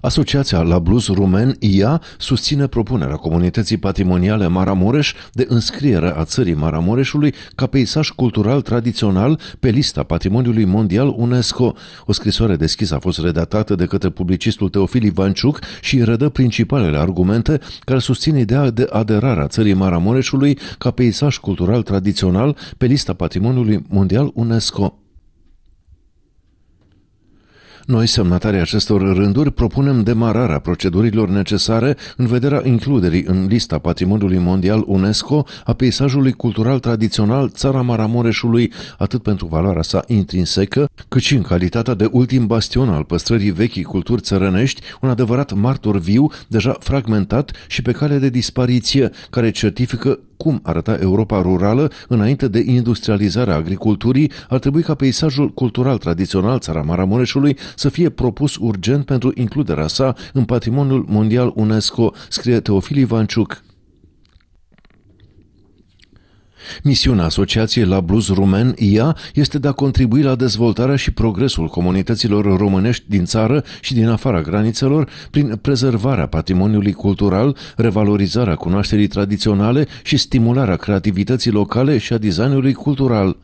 Asociația La Blues Rumen, IA, susține propunerea comunității patrimoniale Maramureș de înscriere a țării Maramureșului ca peisaj cultural tradițional pe lista Patrimoniului Mondial UNESCO. O scrisoare deschisă a fost redactată de către publicistul Teofil Ivanciuc și redă principalele argumente care susțin ideea de aderare a țării Maramureșului ca peisaj cultural tradițional pe lista Patrimoniului Mondial UNESCO. Noi, semnatarii acestor rânduri, propunem demararea procedurilor necesare în vederea includerii în lista Patrimoniului Mondial UNESCO a peisajului cultural tradițional Țara Maramureșului, atât pentru valoarea sa intrinsecă, cât și în calitatea de ultim bastion al păstrării vechii culturi țărănești, un adevărat martor viu, deja fragmentat și pe cale de dispariție, care certifică cum arăta Europa rurală înainte de industrializarea agriculturii, ar trebui ca peisajul cultural tradițional Țara Maramureșului să fie propus urgent pentru includerea sa în patrimoniul mondial UNESCO, scrie Teofil Ivanciuc, Misiunea Asociației La Blues Rumen, IA, este de a contribui la dezvoltarea și progresul comunităților românești din țară și din afara granițelor prin prezervarea patrimoniului cultural, revalorizarea cunoașterii tradiționale și stimularea creativității locale și a designului cultural.